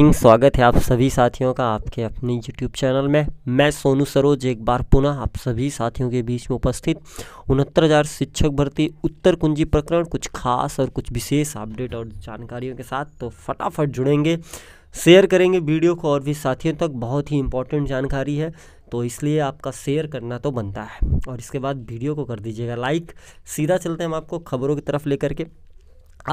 morning स्वागत है आप सभी साथियों का आपके अपने यूट्यूब चैनल में मैं सोनू सरोज एक बार पुनः आप सभी साथियों के बीच में उपस्थित उनहत्तर हज़ार शिक्षक भर्ती उत्तर कुंजी प्रकरण कुछ खास और कुछ विशेष अपडेट और जानकारियों के साथ तो फटाफट जुड़ेंगे शेयर करेंगे वीडियो को और भी साथियों तक बहुत ही इंपॉर्टेंट जानकारी है तो इसलिए आपका शेयर करना तो बनता है और इसके बाद वीडियो को कर दीजिएगा लाइक सीधा चलते हैं हम आपको खबरों की तरफ लेकर के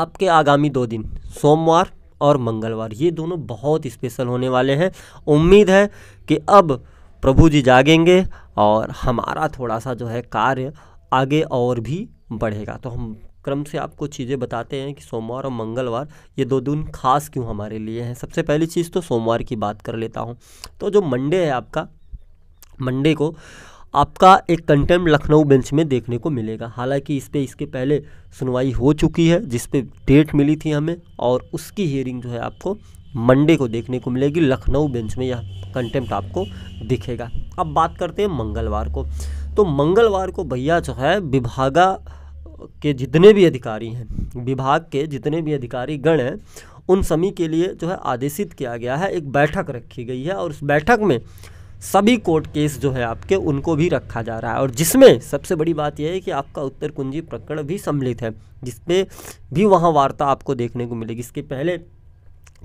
आपके आगामी दो दिन सोमवार और मंगलवार ये दोनों बहुत स्पेशल होने वाले हैं उम्मीद है कि अब प्रभु जी जागेंगे और हमारा थोड़ा सा जो है कार्य आगे और भी बढ़ेगा तो हम क्रम से आपको चीज़ें बताते हैं कि सोमवार और मंगलवार ये दो दिन खास क्यों हमारे लिए हैं सबसे पहली चीज़ तो सोमवार की बात कर लेता हूँ तो जो मंडे है आपका मंडे को आपका एक कंटेम्प्ट लखनऊ बेंच में देखने को मिलेगा हालांकि इस पर इसके पहले सुनवाई हो चुकी है जिस पर डेट मिली थी हमें और उसकी हियरिंग जो है आपको मंडे को देखने को मिलेगी लखनऊ बेंच में यह कंटेम्प्ट आपको दिखेगा अब बात करते हैं मंगलवार को तो मंगलवार को भैया जो है विभागा के जितने भी अधिकारी हैं विभाग के जितने भी अधिकारी गण हैं उन सभी के लिए जो है आदेशित किया गया है एक बैठक रखी गई है और उस बैठक में सभी कोर्ट केस जो है आपके उनको भी रखा जा रहा है और जिसमें सबसे बड़ी बात यह है कि आपका उत्तर कुंजी प्रकरण भी सम्मिलित है जिसपे भी वहाँ वार्ता आपको देखने को मिलेगी इसके पहले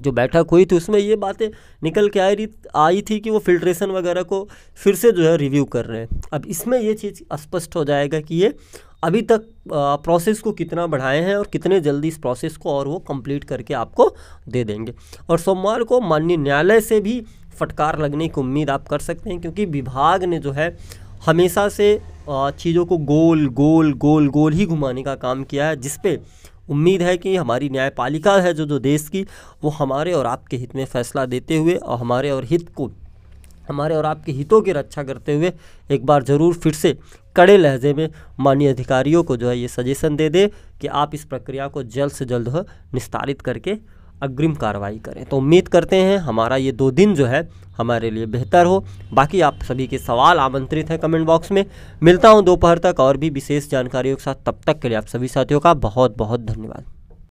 जो बैठक हुई थी उसमें ये बातें निकल के आई आई थी कि वो फिल्ट्रेशन वगैरह को फिर से जो है रिव्यू कर रहे हैं अब इसमें ये चीज़ स्पष्ट हो जाएगा कि ये अभी तक प्रोसेस को कितना बढ़ाए हैं और कितने जल्दी इस प्रोसेस को और वो कंप्लीट करके आपको दे देंगे और सोमवार को माननीय न्यायालय से भी फटकार लगने की उम्मीद आप कर सकते हैं क्योंकि विभाग ने जो है हमेशा से चीज़ों को गोल गोल गोल गोल ही घुमाने का काम किया है जिसपे उम्मीद है कि हमारी न्यायपालिका है जो जो देश की वो हमारे और आपके हित में फैसला देते हुए और हमारे और हित को हमारे और आपके हितों की रक्षा करते हुए एक बार ज़रूर फिर से कड़े लहजे में माननीय अधिकारियों को जो है ये सजेशन दे दे कि आप इस प्रक्रिया को जल्द से जल्द निस्तारित करके अग्रिम कार्रवाई करें तो उम्मीद करते हैं हमारा ये दो दिन जो है हमारे लिए बेहतर हो बाकी आप सभी के सवाल आमंत्रित हैं कमेंट बॉक्स में मिलता हूँ दोपहर तक और भी विशेष जानकारियों के साथ तब तक के लिए आप सभी साथियों का बहुत बहुत धन्यवाद